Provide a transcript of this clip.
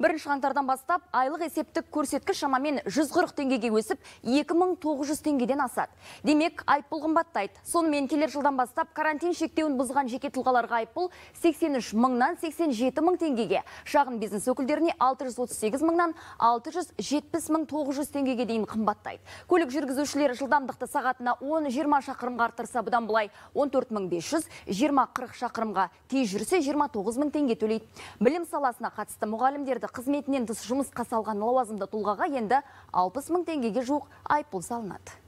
бірінші қаңтардан бастап айлық есептік көрсеткіш шамамен 140 теңгеге өсіп 2900 теңгеден асады демек айыппұл қымбаттайды сонымен келер жылдан бастап карантин шектеуін бұзған жеке тұлғаларға айыппұл 83 мыңнан 87 мың теңгеге шағын бизнес өкілдеріне 638 мыңнан 670 мың 900 теңгеге дейін қымбаттайды көлік жүргізушілері жылдамдықты сағатына 10-20 шақырымға арттырса бұдан былай 14 40 шақырымға жүрсе 29 теңге төлейді білім саласына қатысты мұғалімдерді қызметінен тыс жұмысқа салған лауазымды тұлғаға енді алпыс мың теңгеге жуық айыппұл салынады